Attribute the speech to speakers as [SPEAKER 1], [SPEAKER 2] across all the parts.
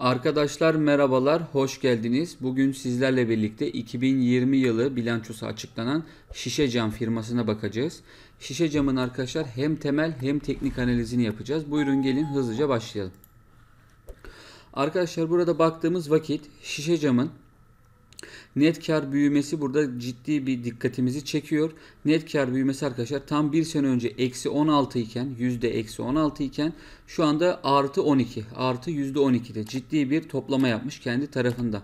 [SPEAKER 1] Arkadaşlar merhabalar, hoş geldiniz. Bugün sizlerle birlikte 2020 yılı bilançosu açıklanan Şişe Cam firmasına bakacağız. Şişe Cam'ın arkadaşlar hem temel hem teknik analizini yapacağız. Buyurun gelin hızlıca başlayalım. Arkadaşlar burada baktığımız vakit Şişe Cam'ın Net kar büyümesi burada ciddi bir dikkatimizi çekiyor. Net kar büyümesi arkadaşlar tam bir sene önce eksi 16 iken yüzde eksi 16 iken şu anda artı 12 artı yüzde 12'de ciddi bir toplama yapmış kendi tarafında.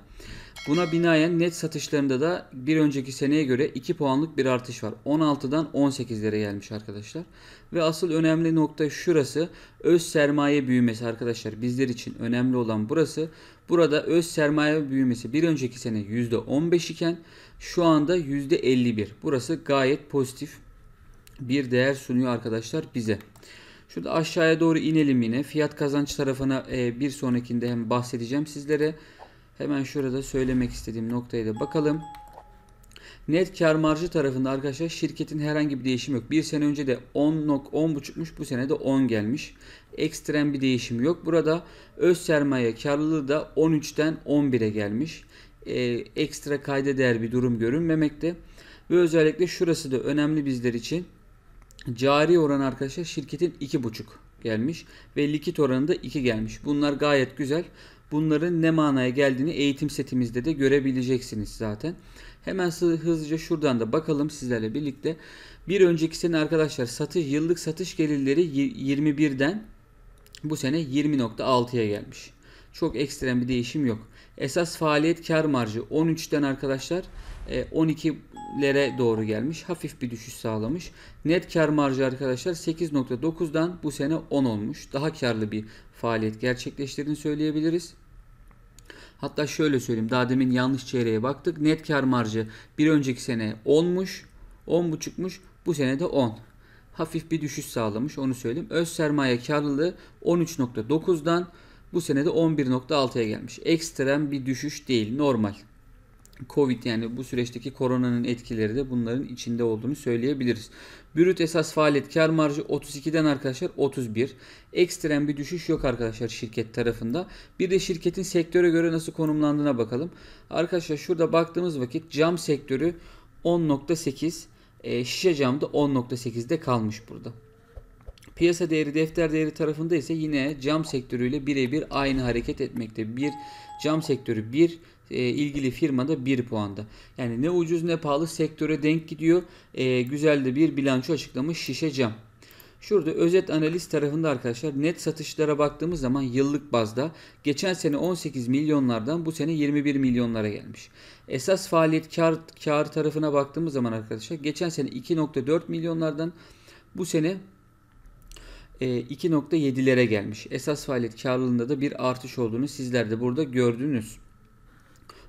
[SPEAKER 1] Buna binaen net satışlarında da bir önceki seneye göre 2 puanlık bir artış var. 16'dan 18'lere gelmiş arkadaşlar. Ve asıl önemli nokta şurası. Öz sermaye büyümesi arkadaşlar bizler için önemli olan burası. Burada öz sermaye büyümesi bir önceki sene %15 %15 iken şu anda %51. Burası gayet pozitif bir değer sunuyor arkadaşlar bize. Şurada aşağıya doğru inelim yine. Fiyat kazanç tarafına e, bir sonrakinde hem bahsedeceğim sizlere. Hemen şurada söylemek istediğim noktaya da bakalım. Net kar marjı tarafında arkadaşlar şirketin herhangi bir değişim yok. Bir sene önce de 10.10.5'muş bu sene de 10 gelmiş. Ekstrem bir değişim yok. Burada öz sermaye karlılığı da 13'ten 11'e gelmiş e, ekstra kayda değer bir durum görünmemekte. Ve özellikle şurası da önemli bizler için. Cari oran arkadaşlar şirketin 2,5 gelmiş ve likit oranı da 2 gelmiş. Bunlar gayet güzel. Bunların ne manaya geldiğini eğitim setimizde de görebileceksiniz zaten. Hemen hızlıca şuradan da bakalım sizlerle birlikte. Bir önceki sene arkadaşlar satış yıllık satış gelirleri 21'den bu sene 20.6'ya gelmiş. Çok ekstrem bir değişim yok. Esas faaliyet kar marjı 13'ten arkadaşlar 12'lere e, doğru gelmiş. Hafif bir düşüş sağlamış. Net kar marjı arkadaşlar 8.9'dan bu sene 10 olmuş. Daha karlı bir faaliyet gerçekleştirdiğini söyleyebiliriz. Hatta şöyle söyleyeyim. Daha demin yanlış çeyreğe baktık. Net kar marjı bir önceki sene 10'muş. 10.5'muş. Bu sene de 10 hafif bir düşüş sağlamış onu söyleyeyim. Öz sermaye karlılığı 13.9'dan bu senede 11.6'ya gelmiş. Ekstrem bir düşüş değil normal. Covid yani bu süreçteki koronanın etkileri de bunların içinde olduğunu söyleyebiliriz. Brüt esas faaliyet kar marjı 32'den arkadaşlar 31. Ekstrem bir düşüş yok arkadaşlar şirket tarafında. Bir de şirketin sektöre göre nasıl konumlandığına bakalım. Arkadaşlar şurada baktığımız vakit cam sektörü 10.8, e, şişe cam da 10.8'de kalmış burada. Piyasa değeri defter değeri tarafında ise yine cam sektörüyle birebir aynı hareket etmekte. Bir cam sektörü bir e, ilgili firmada 1 puanda. Yani ne ucuz ne pahalı sektöre denk gidiyor. E, güzel de bir bilanço açıklamış şişe cam. Şurada özet analiz tarafında arkadaşlar net satışlara baktığımız zaman yıllık bazda geçen sene 18 milyonlardan bu sene 21 milyonlara gelmiş. Esas faaliyet kar, kar tarafına baktığımız zaman arkadaşlar geçen sene 2.4 milyonlardan bu sene 2.7'lere e, gelmiş. Esas faaliyet karlılığında da bir artış olduğunu sizler de burada gördünüz.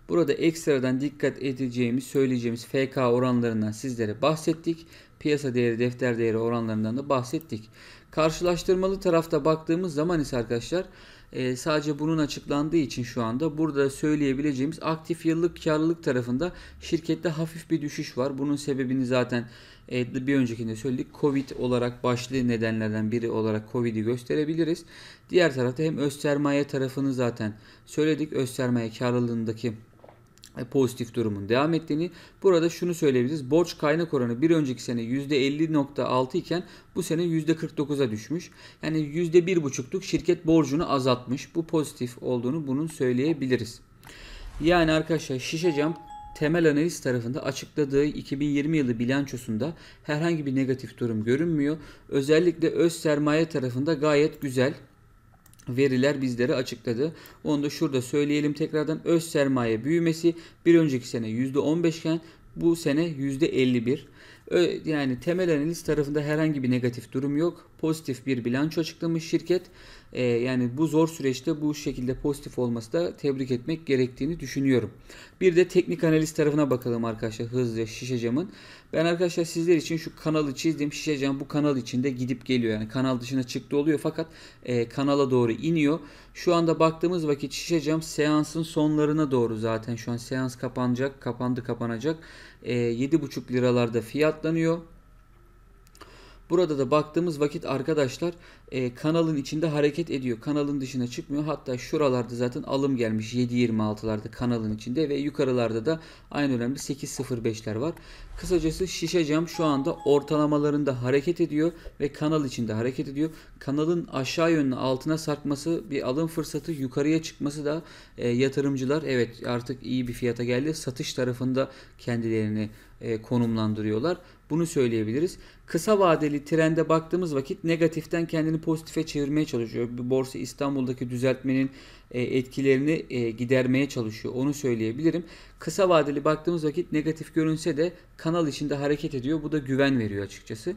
[SPEAKER 1] Burada ekstradan dikkat edeceğimiz, söyleyeceğimiz FK oranlarından sizlere bahsettik piyasa değeri defter değeri oranlarından da bahsettik. Karşılaştırmalı tarafta baktığımız zaman ise arkadaşlar e, sadece bunun açıklandığı için şu anda burada söyleyebileceğimiz aktif yıllık karlılık tarafında şirkette hafif bir düşüş var. Bunun sebebini zaten e, bir öncekinde söyledik. Covid olarak başlı nedenlerden biri olarak Covid'i gösterebiliriz. Diğer tarafta hem öz sermaye tarafını zaten söyledik. Öz sermaye karlılığındaki e, pozitif durumun devam ettiğini. Burada şunu söyleyebiliriz. Borç kaynak oranı bir önceki sene %50.6 iken bu sene %49'a düşmüş. Yani %1.5'luk şirket borcunu azaltmış. Bu pozitif olduğunu bunun söyleyebiliriz. Yani arkadaşlar şişe cam temel analiz tarafında açıkladığı 2020 yılı bilançosunda herhangi bir negatif durum görünmüyor. Özellikle öz sermaye tarafında gayet güzel veriler bizlere açıkladı. Onu da şurada söyleyelim tekrardan. Öz sermaye büyümesi bir önceki sene %15 iken bu sene %51. Yani temel analiz tarafında herhangi bir negatif durum yok. Pozitif bir bilanço açıklamış şirket. Ee, yani bu zor süreçte bu şekilde pozitif olması da tebrik etmek gerektiğini düşünüyorum. Bir de teknik analiz tarafına bakalım arkadaşlar hızlıca şişe camın. Ben arkadaşlar sizler için şu kanalı çizdim. Şişe cam bu kanal içinde gidip geliyor. Yani kanal dışına çıktı oluyor fakat e, kanala doğru iniyor. Şu anda baktığımız vakit şişe cam seansın sonlarına doğru zaten şu an seans kapanacak, kapandı kapanacak. E, ee, 7,5 liralarda fiyatlanıyor. Burada da baktığımız vakit arkadaşlar e, kanalın içinde hareket ediyor. Kanalın dışına çıkmıyor. Hatta şuralarda zaten alım gelmiş 7.26'larda kanalın içinde ve yukarılarda da aynı önemli 8.05'ler var. Kısacası şişe cam şu anda ortalamalarında hareket ediyor ve kanal içinde hareket ediyor. Kanalın aşağı yönlü altına sarkması bir alım fırsatı yukarıya çıkması da e, yatırımcılar evet artık iyi bir fiyata geldi. Satış tarafında kendilerini e, konumlandırıyorlar. Bunu söyleyebiliriz. Kısa vadeli trende baktığımız vakit negatiften kendini pozitife çevirmeye çalışıyor. Borsa İstanbul'daki düzeltmenin e, etkilerini e, gidermeye çalışıyor. Onu söyleyebilirim. Kısa vadeli baktığımız vakit negatif görünse de kanal içinde hareket ediyor. Bu da güven veriyor açıkçası.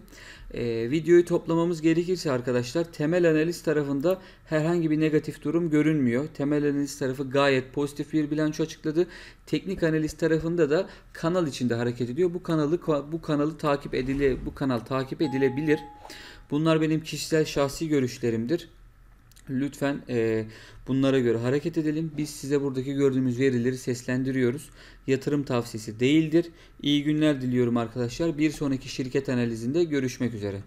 [SPEAKER 1] E, videoyu toplamamız gerekirse arkadaşlar temel analiz tarafında herhangi bir negatif durum görünmüyor. Temel analiz tarafı gayet pozitif bir bilanço açıkladı. Teknik analiz tarafında da kanal içinde hareket ediyor. Bu kanalı bu kanalı takip edile bu kanal takip edilebilir. Bunlar benim kişisel şahsi görüşlerimdir. Lütfen e, bunlara göre hareket edelim. Biz size buradaki gördüğümüz verileri seslendiriyoruz. Yatırım tavsiyesi değildir. İyi günler diliyorum arkadaşlar. Bir sonraki şirket analizinde görüşmek üzere.